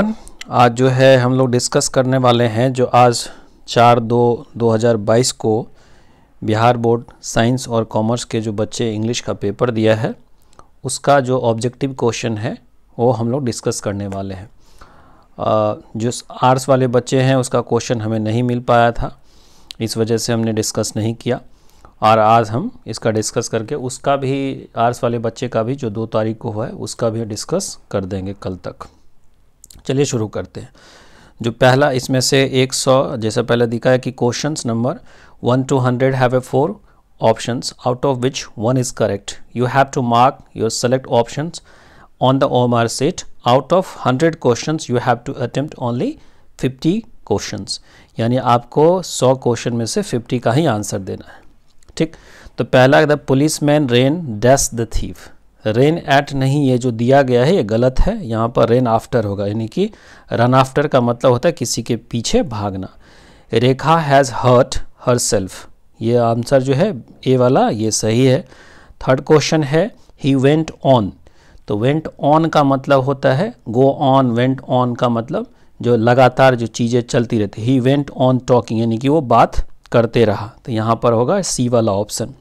आज जो है हम लोग डिस्कस करने वाले हैं जो आज चार दो 2022 को बिहार बोर्ड साइंस और कॉमर्स के जो बच्चे इंग्लिश का पेपर दिया है उसका जो ऑब्जेक्टिव क्वेश्चन है वो हम लोग डिस्कस करने वाले हैं जो आर्ट्स वाले बच्चे हैं उसका क्वेश्चन हमें नहीं मिल पाया था इस वजह से हमने डिस्कस नहीं किया और आज हम इसका डिस्कस करके उसका भी आर्ट्स वाले बच्चे का भी जो दो तारीख को हुआ है उसका भी डिस्कस कर देंगे कल तक चलिए शुरू करते हैं जो पहला इसमें से 100 जैसा पहले दिखा है कि question number one two hundred have a four options out of which one is correct you have to mark your select options on the OMR sheet out of hundred question you have to attempt only fifty question यानी आपको सौ question में से fifty का ही answer देना है ठीक तो पहला the policeman ran the thief ran at नहीं ये जो दिया गया है ये गलत है यहाँ पर रेन आफ्टर होगा यानी कि रन आफ्टर का मतलब होता है किसी के पीछे भागना Rekha has hurt herself ये आंसर जो है ए वाला ये सही है थर्ड क्वेश्चन है ही वेंट ऑन तो वेंट ऑन का मतलब होता है गो ऑन वेंट ऑन का मतलब जो लगातार जो चीज़ें चलती रहती ही वेंट ऑन टॉकिंग यानी कि वो बात करते रहा तो यहाँ पर होगा सी वाला ऑप्शन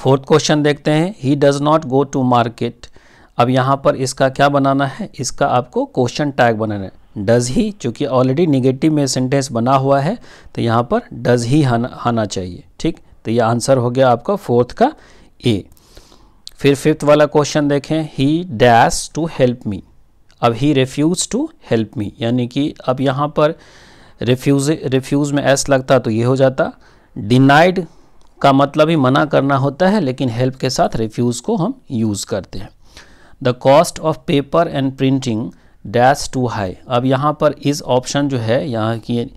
फोर्थ क्वेश्चन देखते हैं he does not go to market अब यहाँ पर इसका क्या बनाना है इसका आपको क्वेश्चन टैग बनाना है डज़ ही चूंकि ऑलरेडी निगेटिव में सेंटेंस बना हुआ है तो यहाँ पर डज़ ही आना चाहिए ठीक तो ये आंसर हो गया आपका फोर्थ का ए फिर फिफ्थ वाला क्वेश्चन देखें he dash to help me अब he refuse to help me यानी कि अब यहाँ पर रिफ्यूज रिफ्यूज़ में एस लगता तो ये हो जाता डिनाइड का मतलब ही मना करना होता है लेकिन हेल्प के साथ रिफ्यूज़ को हम यूज़ करते हैं the cost of paper and printing dash to high अब यहाँ पर इस ऑप्शन जो है यहाँ की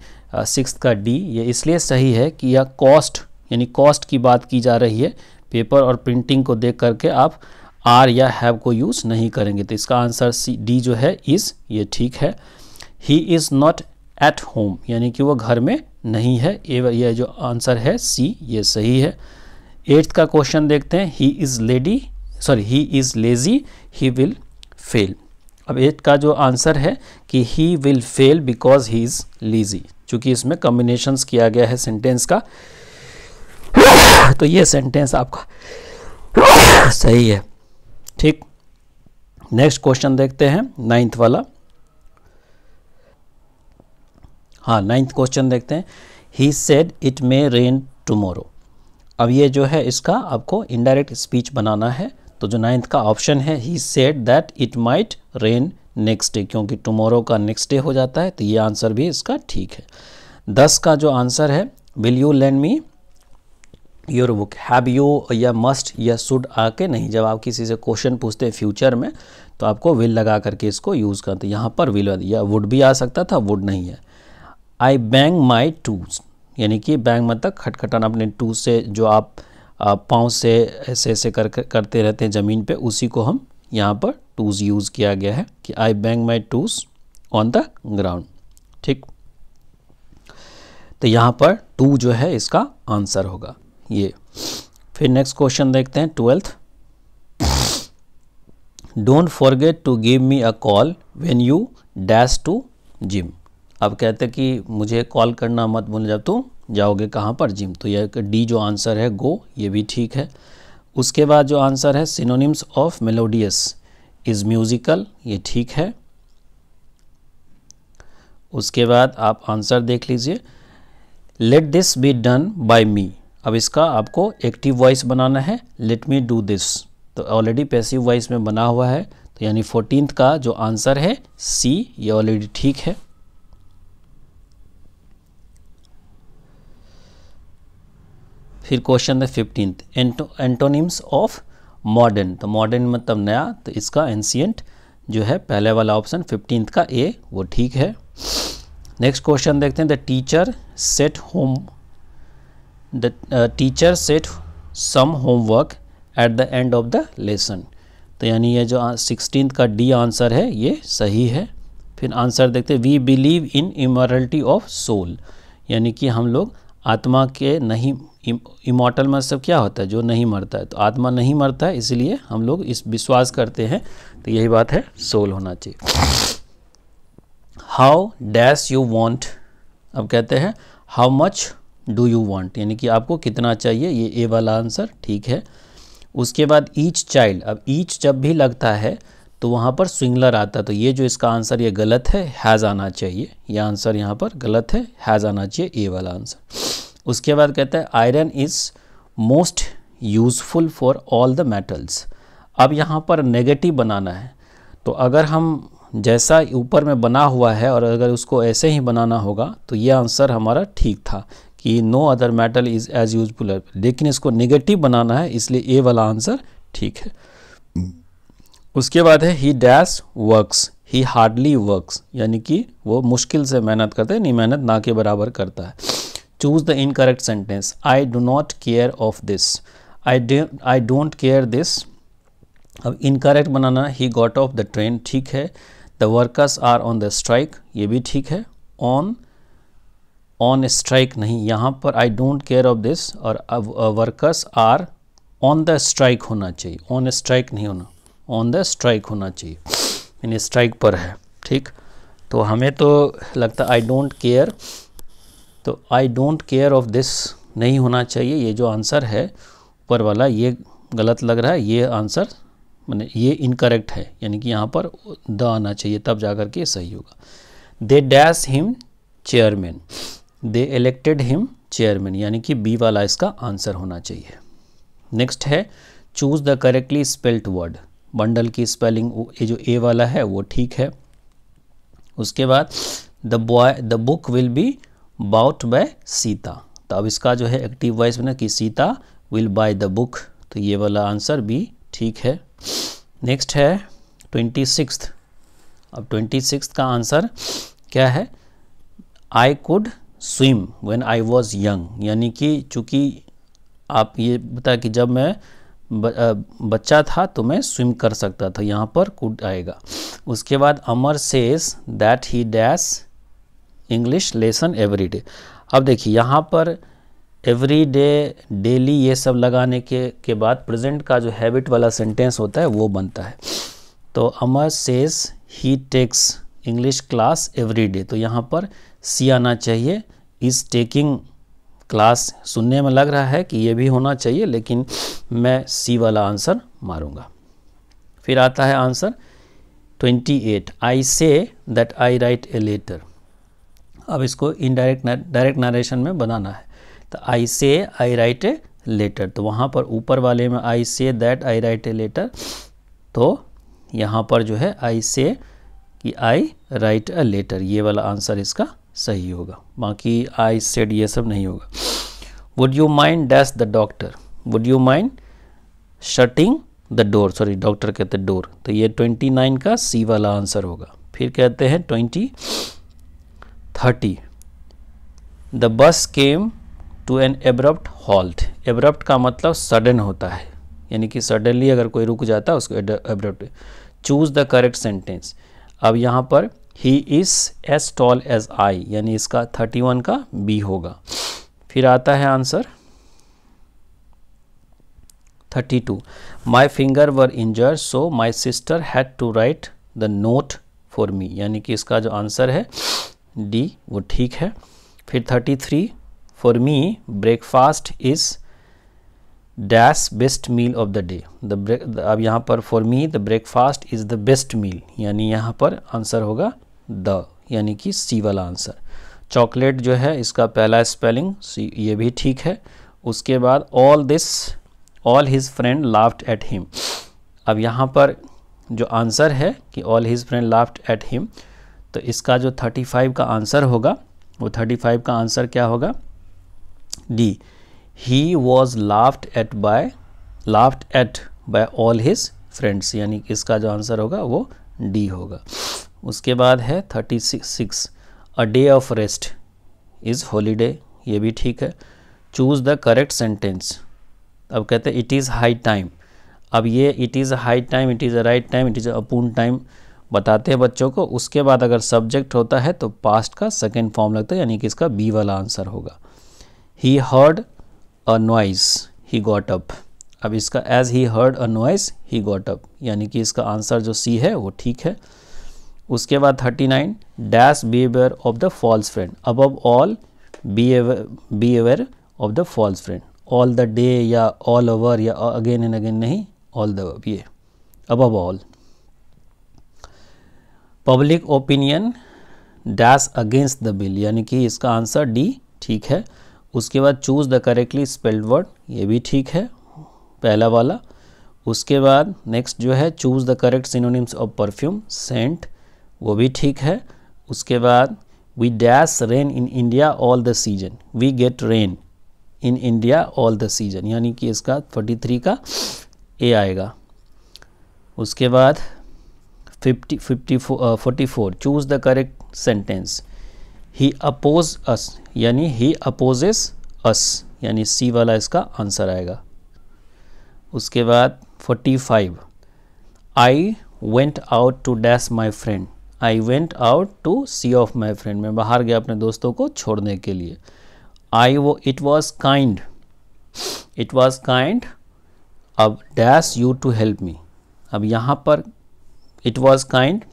सिक्स uh, का डी ये इसलिए सही है कि यह कॉस्ट यानी कॉस्ट की बात की जा रही है पेपर और प्रिंटिंग को देख करके आप आर या हैव को यूज़ नहीं करेंगे तो इसका आंसर सी डी जो है इज़ ये ठीक है he is not at home यानी कि वो घर में नहीं है ये ये जो आंसर है सी ये सही है एट्थ का क्वेश्चन देखते हैं he is lady sorry he is lazy he will fail अब एट का जो आंसर है कि he will fail because he is lazy चूँकि इसमें कॉम्बिनेशन किया गया है सेंटेंस का तो ये सेंटेंस आपका सही है ठीक नेक्स्ट क्वेश्चन देखते हैं नाइन्थ वाला हाँ नाइन्थ क्वेश्चन देखते हैं he said it may rain tomorrow अब ये जो है इसका आपको इनडायरेक्ट स्पीच बनाना है तो जो नाइन्थ का ऑप्शन है he said that it might rain next day क्योंकि टुमोरो का नेक्स्ट डे हो जाता है तो ये आंसर भी इसका ठीक है दस का जो आंसर है will you land me your book have you या मस्ट या शुड आके नहीं जब आप किसी से क्वेश्चन पूछते हैं फ्यूचर में तो आपको विल लगा करके इसको यूज़ करते यहाँ पर विल या वुड भी आ सकता था वुड नहीं है आई बैंग माई टूज यानी कि बैंग मतलब खटखटाना अपने टूज से जो आप पाँव से ऐसे ऐसे कर, करते रहते हैं ज़मीन पे उसी को हम यहाँ पर टूज यूज़ किया गया है कि I bang my toes on the ground ठीक तो यहाँ पर टू जो है इसका आंसर होगा ये फिर नेक्स्ट क्वेश्चन देखते हैं twelfth don't forget to give me a call when you dash to gym अब कहते कि मुझे कॉल करना मत भूल जब तुम जाओगे कहाँ पर जिम तो यह डी जो आंसर है गो ये भी ठीक है उसके बाद जो आंसर है synonyms of melodious is musical ये ठीक है उसके बाद आप आंसर देख लीजिए let this be done by me अब इसका आपको एक्टिव वॉइस बनाना है लेट मी डू दिस तो ऑलरेडी पैसिव वॉइस में बना हुआ है तो यानी फोर्टीन का जो आंसर है सी ये ऑलरेडी ठीक है फिर क्वेश्चन है फिफ्टींथ एंटोनिम्स ऑफ मॉडर्न तो मॉडर्न मतलब नया तो इसका एंशियंट जो है पहले वाला ऑप्शन फिफ्टींथ का ए वो ठीक है नेक्स्ट क्वेश्चन देखते हैं the teacher set home the teacher set some homework at the end of the lesson तो यानी ये जो सिक्सटीन uh, का डी आंसर है ये सही है फिर आंसर देखते हैं we believe in immorality of soul यानी कि हम लोग आत्मा के नहीं इमोटल मतलब सब क्या होता है जो नहीं मरता है तो आत्मा नहीं मरता है इसलिए हम लोग इस विश्वास करते हैं तो यही बात है सोल होना चाहिए हाउ डैश यू वॉन्ट अब कहते हैं how much do you want यानी कि आपको कितना चाहिए ये ए वाला आंसर ठीक है उसके बाद ईच चाइल्ड अब ईच जब भी लगता है तो वहाँ पर स्विंगलर आता है तो ये जो इसका आंसर ये गलत है हैज़ आना चाहिए ये आंसर यहाँ पर गलत है हैज़ आना चाहिए ए वाला आंसर उसके बाद कहता है iron is most useful for all the metals अब यहाँ पर नेगेटिव बनाना है तो अगर हम जैसा ऊपर में बना हुआ है और अगर उसको ऐसे ही बनाना होगा तो ये आंसर हमारा ठीक था कि no other metal is as useful लेकिन इसको नेगेटिव बनाना है इसलिए ए वाला आंसर ठीक है उसके बाद है he dash works he hardly works यानी कि वो मुश्किल से मेहनत करते हैं नहीं मेहनत ना के बराबर करता है choose the incorrect sentence I do not care of this I I I don't care this अब इनकरेक्ट बनाना he got off the train ठीक है the workers are on the strike ये भी ठीक है ऑन ऑन स्ट्राइक नहीं यहाँ पर I don't care of this और अब workers are on the strike होना चाहिए ऑन स्ट्राइक नहीं होना ऑन द स्ट्राइक होना चाहिए इन स्ट्राइक पर है ठीक तो हमें तो लगता आई डोंट केयर तो I don't care of this नहीं होना चाहिए ये जो आंसर है ऊपर वाला ये गलत लग रहा है ये आंसर मैंने ये इनकरेक्ट है यानी कि यहाँ पर द आना चाहिए तब जा कर के सही होगा they dash him chairman they elected him chairman यानी कि बी वाला इसका आंसर होना चाहिए नेक्स्ट है choose the correctly spelt word bundle की स्पेलिंग ये जो ए वाला है वो ठीक है उसके बाद the boy the book will be bought by Sita तो अब इसका जो है एक्टिव वॉइस बना कि Sita will buy the book तो ये वाला आंसर भी ठीक है नेक्स्ट है ट्वेंटी सिक्स अब ट्वेंटी सिक्स का आंसर क्या है I could swim when I was young यानी कि चूँकि आप ये बता कि जब मैं बच्चा था तो मैं स्विम कर सकता था यहाँ पर कुड आएगा उसके बाद Amar says that he dash English lesson every day अब देखिए यहाँ पर एवरी डे डेली ये सब लगाने के के बाद प्रेजेंट का जो हैबिट वाला सेंटेंस होता है वो बनता है तो Amar says he takes English class every day तो यहाँ पर सी आना चाहिए इज़ टेकिंग क्लास सुनने में लग रहा है कि ये भी होना चाहिए लेकिन मैं सी वाला आंसर मारूंगा फिर आता है answer 28 I say that I write a letter अब इसको इनडायरेक्ट डायरेक्ट नरेशन में बनाना है तो आई से आई राइट ए लेटर तो वहाँ पर ऊपर वाले में I say that I write a letter तो यहाँ पर जो है आई से कि आई राइट अ लेटर ये वाला आंसर इसका सही होगा बाकी आई सेड ये सब नहीं होगा would you mind dash the doctor would you mind shutting the door sorry doctor कहते डोर तो ये 29 का सी वाला आंसर होगा फिर कहते हैं 20 thirty the bus came to an abrupt halt abrupt का मतलब सडन होता है यानी कि सडनली अगर कोई रुक जाता है उसको abrupt choose the correct sentence अब यहाँ पर he is as tall as I यानी इसका थर्टी वन का बी होगा फिर आता है answer thirty two my finger were injured so my sister had to write the note for me यानी कि इसका जो आंसर है डी वो ठीक है फिर thirty three for me breakfast is dash best meal of the day the अब यहाँ पर for me the breakfast is the best meal यानी यहाँ पर आंसर होगा द यानी कि सी वाला आंसर चॉकलेट जो है इसका पहला स्पेलिंग सी ये भी ठीक है उसके बाद all this all his friend laughed at him अब यहाँ पर जो आंसर है कि all his friend laughed at him तो इसका जो 35 का आंसर होगा वो 35 का आंसर क्या होगा D he was laughed at by laughed at by all his friends यानी इसका जो आंसर होगा वो डी होगा उसके बाद है thirty six a day of rest is holiday ये भी ठीक है चूज़ द करेक्ट सेंटेंस अब कहते हैं इट इज़ हाई टाइम अब ये it is high time it is a right time it is a upon time बताते हैं बच्चों को उसके बाद अगर सब्जेक्ट होता है तो पास्ट का सेकेंड फॉर्म लगता है यानी कि इसका बी वाला आंसर होगा he heard a noise he got up अब इसका as he heard a noise he got up यानी कि इसका आंसर जो सी है वो ठीक है उसके बाद thirty nine dash be aware of the false friend अब all be aware be of the false friend all the day या ऑल ओवर या अगेन एंड अगेन नहीं ऑल द ये अब all public opinion dash against the bill यानी कि इसका answer D ठीक है उसके बाद choose the correctly spelled word ये भी ठीक है पहला वाला उसके बाद नेक्स्ट जो है choose the correct synonyms of perfume scent वो भी ठीक है उसके बाद we dash rain in India all the season we get rain in India all the season यानी कि इसका 43 का ए आएगा उसके बाद fifty 54 choose the correct sentence he oppose us यानी ही अपोजेस अस यानी सी वाला इसका आंसर आएगा उसके बाद 45 five I went out to dash my friend I went out to see off my friend मैं बाहर गया अपने दोस्तों को छोड़ने के लिए आई वो it was kind it was kind अब dash you to help me अब यहाँ पर it was kind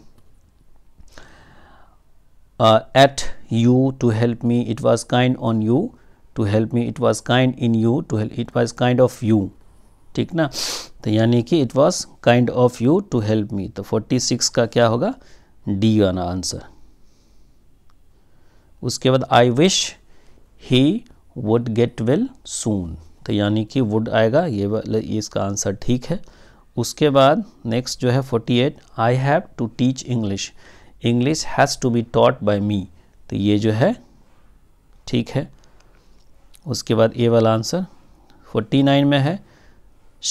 uh, at you to help me it was kind on you to help me it was kind in you to help it was kind of you ठीक ना तो यानी कि it was kind of you to help me तो 46 का क्या होगा D आना आंसर उसके बाद I wish he would get well soon तो यानी कि वुड आएगा ये ये इसका आंसर ठीक है उसके बाद नेक्स्ट जो है 48 I have to teach English English has to be taught by me तो ये जो है ठीक है उसके बाद ए वाला आंसर 49 में है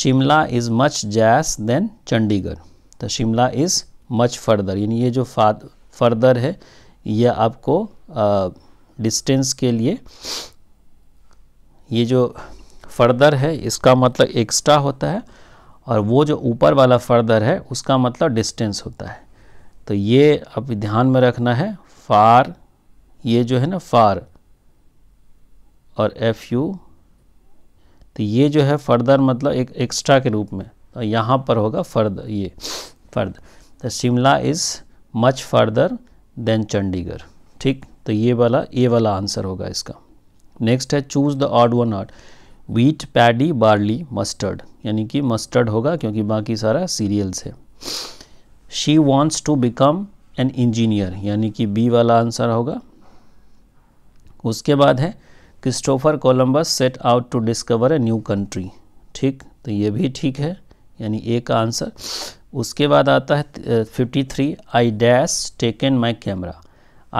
Shimla is much just than Chandigarh तो शिमला इज़ मच फर्दर यानी ये जो फर्दर है यह आपको डिस्टेंस के लिए ये जो फर्दर है इसका मतलब एक्स्ट्रा होता है और वो जो ऊपर वाला फर्दर है उसका मतलब डिस्टेंस होता है तो ये अब ध्यान में रखना है फार ये जो है ना फार और एफ यू तो ये जो है फर्दर मतलब एक एक्स्ट्रा के रूप में तो यहाँ पर होगा फर्दर ये फर्द तो Shimla is much further than Chandigarh ठीक तो ये वाला ये वाला आंसर होगा इसका नेक्स्ट है choose the odd one out wheat paddy barley mustard यानी कि मस्टर्ड होगा क्योंकि बाकी सारा सीरियल्स है she wants to become an engineer यानी कि बी वाला आंसर होगा उसके बाद है Christopher Columbus set out to discover a new country ठीक तो ये भी ठीक है यानी ए का आंसर उसके बाद आता है fifty three I dash taken my camera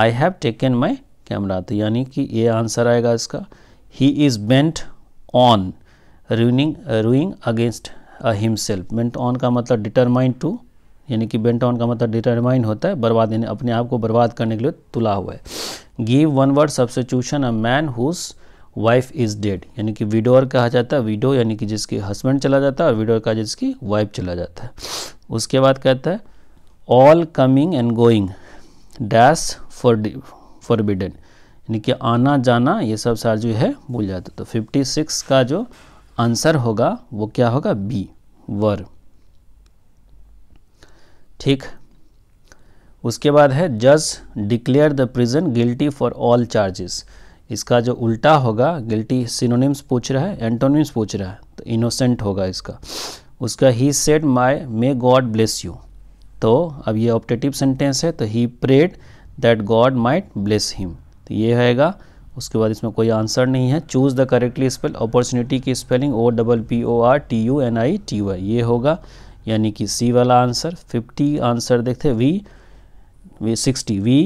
I have taken my camera तो यानी कि ए आंसर आएगा इसका he is bent on running rowing against against bent uh, on का मतलब डिटरमाइन टू यानी कि बेंट ऑन का मतलब डिटरमाइन होता है बर्बाद यानी अपने आप को बर्बाद करने के लिए तुला हुआ है give one word substitution a man whose wife is dead यानी कि विडोअर कहा जाता है विडो यानी कि जिसकी हस्बैंड चला जाता है और विडोअर का जिसकी वाइफ चला जाता है उसके बाद कहता है all coming and going dash for forbidden यानी कि आना जाना ये सब सार जो है भूल जाते तो 56 का जो आंसर होगा वो क्या होगा बी वर ठीक उसके बाद है जज declare the prison guilty for all charges इसका जो उल्टा होगा गिल्टी सिनोनिम्स पूछ रहा है एंटोनिम्स पूछ रहा है तो इनोसेंट होगा इसका उसका he said my may God bless you तो अब ये ऑप्टेटिव सेंटेंस है तो he prayed that God might bless him तो ये आएगा उसके बाद इसमें कोई आंसर नहीं है choose the correctly spell opportunity की spelling O double P O R T U N I T Y ये होगा यानी कि सी वाला आंसर फिफ्टी आंसर देखते we we sixty we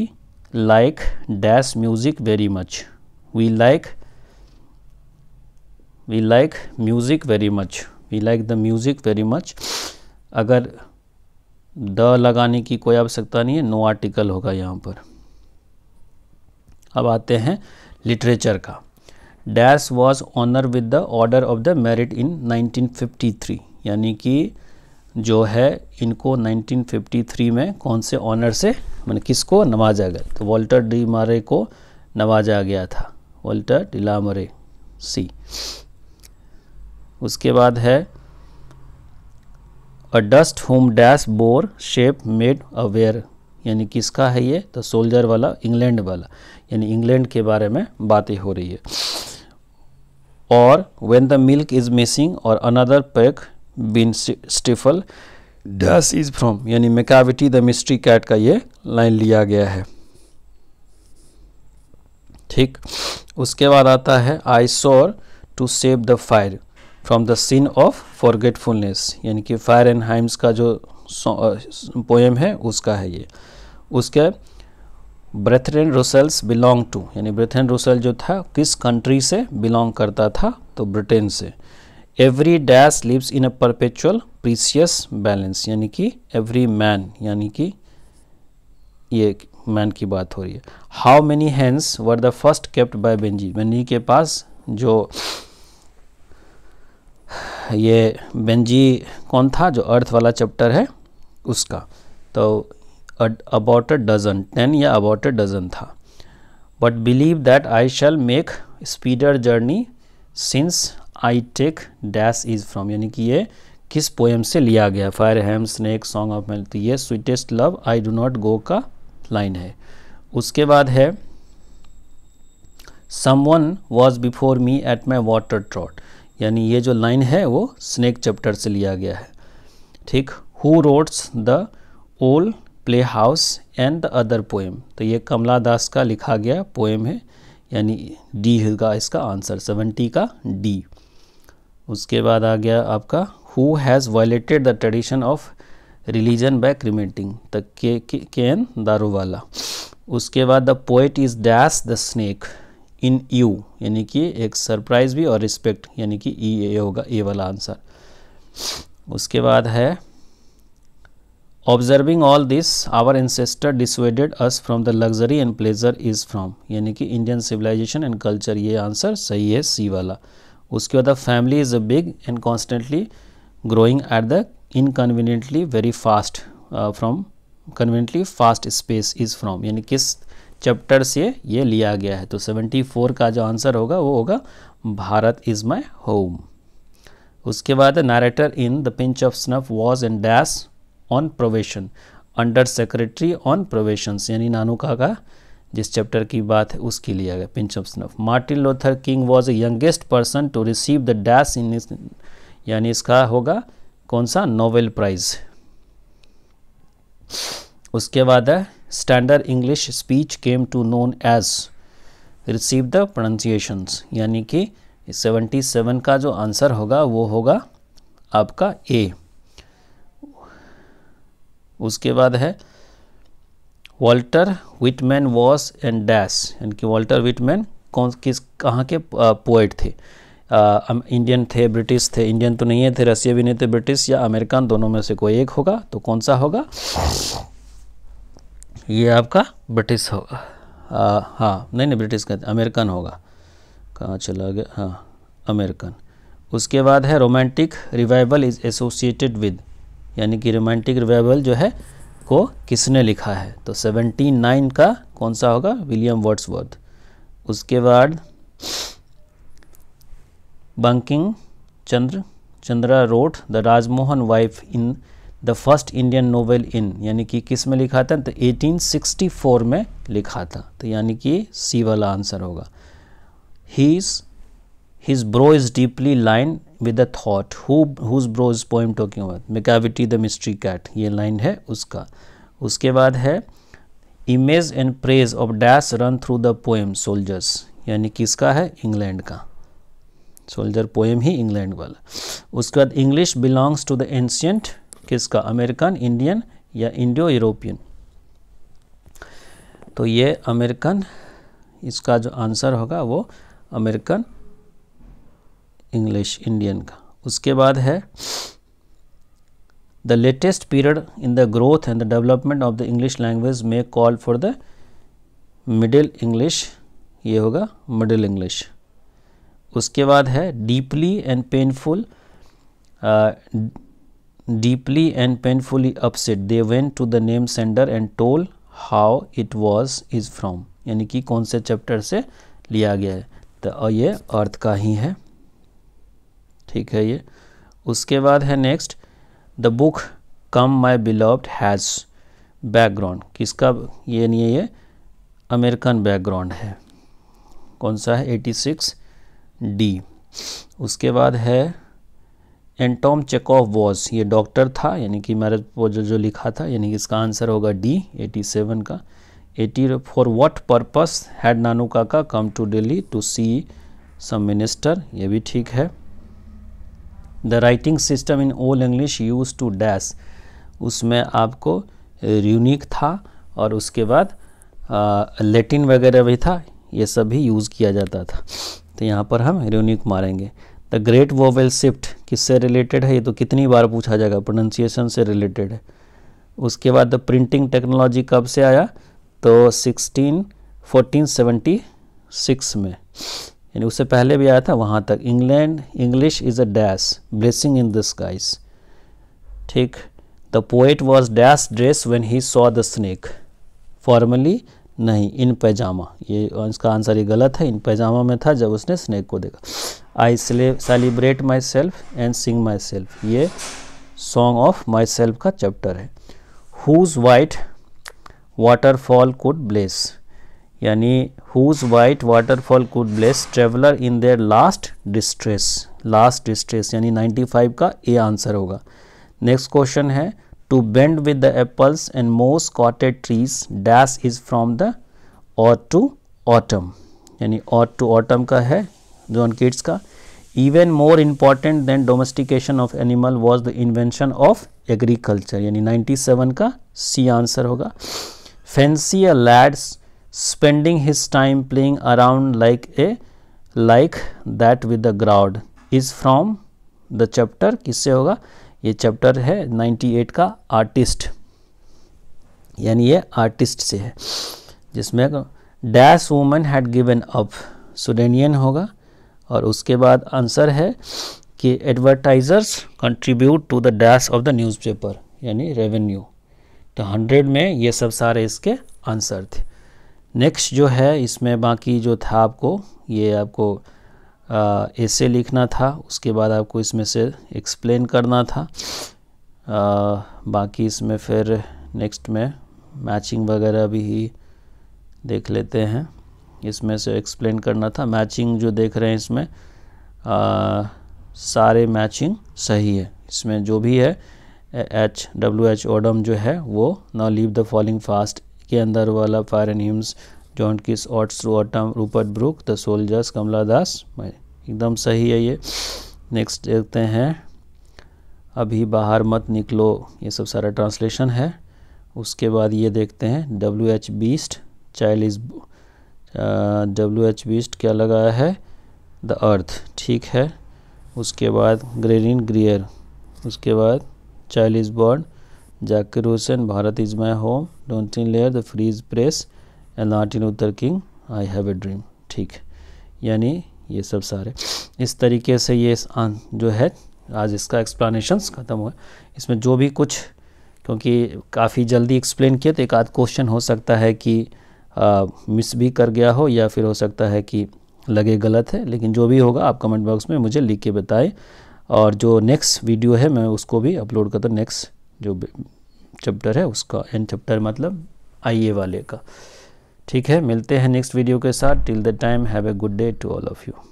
like dash music very much we like we like music very much we like the music very much अगर the लगाने की कोई आवश्यकता नहीं है नो आर्टिकल होगा यहाँ पर अब आते हैं लिटरेचर का dash was honoured with the order of the merit in 1953 यानी कि जो है इनको 1953 में कौन से ऑनर से मैंने किसको नवाजा गया तो वॉल्टर डी मारे को नवाजा गया था वॉल्टर डिलामरे सी उसके बाद है a dust home dash bore shape made aware यानी किसका है ये तो सोल्जर वाला इंग्लैंड वाला यानी इंग्लैंड के बारे में बातें हो रही है or when the milk is missing or another pack been stifled does is from यानी मेकाविटी द मिस्ट्री कैट का ये लाइन लिया गया है ठीक उसके बाद आता है I swore to save the fire from the scene of forgetfulness यानी कि फायर एंड हाइम्स का जो पोएम है उसका है ये उसके ब्रेथरेन रोसेल्स बिलोंग टू यानी ब्रेथरेन रोसेल जो था किस कंट्री से बिलोंग करता था तो ब्रिटेन से every dash lives in a perpetual precious balance यानी कि एवरी मैन यानी कि ये मैन की बात हो रही है how many hands were the first kept by Benjy Benjy के पास जो ये बेंजी कौन था जो अर्थ वाला चैप्टर है उसका तो अबाउट अ डजन टेन या अबाउट अ डजन था but believe that I shall make speeder journey since I take dash is from यानी कि ये किस पोएम से लिया गया fire ham snake song of male तो ये sweetest love I do not go का लाइन है उसके बाद है someone was before me at my water trot यानी ये जो लाइन है वो स्नेक चैप्टर से लिया गया है ठीक who wrote the old play house and the other poem तो ये कमला दास का लिखा गया पोएम है यानी डी होगा इसका आंसर सेवेंटी का डी उसके बाद आ गया आपका who has violated the tradition of religion by cremating the K K N Daruwalla उसके बाद the poet is dash the snake in you यानी कि एक सरप्राइज भी और रिस्पेक्ट यानी कि ई e, ए होगा ए वाला आंसर उसके बाद है observing all this our ancestor dissuaded us from the luxury and pleasure is from यानी कि इंडियन सिविलाइजेशन एंड कल्चर ये आंसर सही है सी वाला उसके बाद the family is a big and constantly growing at the inconveniently very fast from conveniently fast space is from यानी किस चैप्टर से ये लिया गया है तो 74 का जो आंसर होगा वो होगा भारत इज़ माई होम उसके बाद narrator in the pinch of snuff was and dash on probation under secretary on probation यानी नानुका का जिस चैप्टर की बात है उसकी लिया गया pinch of snuff Martin Luther King was a youngest person to receive the dash in यानी इसका होगा कौन सा नोवेल प्राइज उसके बाद है standard English speech came to known as received the pronunciations यानी कि 77 का जो आंसर होगा वो होगा आपका ए उसके बाद है Walter Whitman was and dash यानी कि वॉल्टर विटमैन कौन किस कहाँ के पोइट थे आ, इंडियन थे ब्रिटिश थे इंडियन तो नहीं थे रसिया भी नहीं थे ब्रिटिश या अमेरिकन दोनों में से कोई एक होगा तो कौन सा होगा ये आपका ब्रिटिश होगा हाँ नहीं नहीं ब्रिटिश कहते अमेरिकन होगा कहाँ चला गया हाँ अमेरिकन उसके बाद है romantic revival is associated with यानी कि रोमांटिक रिवाइवल जो है को किसने लिखा है तो 79 का कौन सा होगा विलियम वर्ड्सवर्थ उसके बाद Bankim Chandra Chandra wrote the Rajmohan wife in the first Indian novel in यानी कि किस में लिखा था तो 1864 में लिखा था तो यानी कि सी वाला आंसर होगा is his brow is deeply lined with a thought who whose brow is poem talking about Macavity the mystery cat ये लाइन है उसका उसके बाद है image and praise of dash run through the poem soldiers यानी किसका है England का सोल्जर पोएम ही इंग्लैंड वाला उसके बाद English belongs to the ancient किसका अमेरिकन इंडियन या इंडियो यूरोपियन तो ये अमेरिकन इसका जो आंसर होगा वो अमेरिकन इंग्लिश इंडियन का उसके बाद है the latest period in the growth and the development of the English language may call for the middle English ये होगा मिडिल इंग्लिश उसके बाद है deeply and painful deeply and painfully upset they went to the name sender and told how it was is from यानी कि कौन से chapter से लिया गया है तो ये अर्थ का ही है ठीक है ये उसके बाद है next the book come my beloved has background किसका ये नहीं है ये अमेरिकन बैकग्राउंड है कौन सा है सिक्स डी उसके बाद है एंटोम चेकऑफ वॉज ये डॉक्टर था यानी कि मैरिज प्रपोजल जो लिखा था यानी कि इसका आंसर होगा डी एटी सेवन का eighty for what purpose had नानुका का come to Delhi to see some minister ये भी ठीक है the writing system in old English use to dash उसमें आपको यूनिक था और उसके बाद लेटिन वगैरह भी था ये सब भी यूज़ किया जाता था तो यहाँ पर हम यूनिक मारेंगे द ग्रेट वोवेल शिफ्ट किससे रिलेटेड है ये तो कितनी बार पूछा जाएगा प्रोनाउंसिएशन से रिलेटेड है उसके बाद द प्रिंटिंग टेक्नोलॉजी कब से आया तो सिक्सटीन फोर्टीन सेवेंटी सिक्स में यानी उससे पहले भी आया था वहाँ तक England English is a dash blessing in the skies ठीक the poet was dash dress when he saw the snake formally नहीं इन पैजामा ये इसका आंसर ये गलत है इन पैजामा में था जब उसने स्नेक को देखा I celebrate my self and sing my self ये सॉन्ग ऑफ माई सेल्फ का चैप्टर है whose white waterfall could bless यानी whose white waterfall could bless traveller in their last distress last distress यानी 95 का A answer होगा next question है to bend with the apples and moss coated trees dash is from the ode to autumn यानी ode to autumn का है John Keats का even more important than domestication of animal was the invention of agriculture यानी 97 का C answer होगा fancy a lad's spending his time playing around like a like that with the crowd is from the chapter किससे होगा ये chapter है 98 का artist यानी ये artist से है जिसमें dash woman had given up सुडेनियन होगा और उसके बाद आंसर है कि advertisers contribute to the dash of the newspaper यानी रेवेन्यू तो हंड्रेड में ये सब सारे इसके आंसर थे नेक्स्ट जो है इसमें बाकी जो था आपको ये आपको ऐसे लिखना था उसके बाद आपको इसमें से एक्सप्लेन करना था आ, बाकी इसमें फिर नेक्स्ट में मैचिंग वगैरह भी ही देख लेते हैं इसमें से एक्सप्लेन करना था मैचिंग जो देख रहे हैं इसमें आ, सारे मैचिंग सही है इसमें जो भी है एच डब्ल्यू एच ओडम जो है वो now leave the falling fast के अंदर वाला and hymns John Keats odes autumn Rupert Brooke the soldiers Kamala Das एकदम सही है ये नेक्स्ट देखते हैं अभी बाहर मत निकलो ये सब सारा ट्रांसलेशन है उसके बाद ये देखते हैं W H beast child is W H beast क्या लगाया है द अर्थ ठीक है उसके बाद ग्रेरिन ग्रियर उसके बाद child is born Zakir Hussain Bharat is my home don't in layer the freeze press and in उत्तर king I have a dream ठीक यानी ये सब सारे इस तरीके से ये जो है आज इसका एक्सप्लानेशंस ख़त्म हुआ इसमें जो भी कुछ क्योंकि काफ़ी जल्दी एक्सप्लेन किया तो एक आध क्वेश्चन हो सकता है कि आ, मिस भी कर गया हो या फिर हो सकता है कि लगे गलत है लेकिन जो भी होगा आप कमेंट बॉक्स में मुझे लिख के बताएं और जो नेक्स्ट वीडियो है मैं उसको भी अपलोड करता नेक्स्ट जो चैप्टर है उसका एंड चैप्टर मतलब आइए वाले का ठीक है मिलते हैं नेक्स्ट वीडियो के साथ till the time have a good day to all of you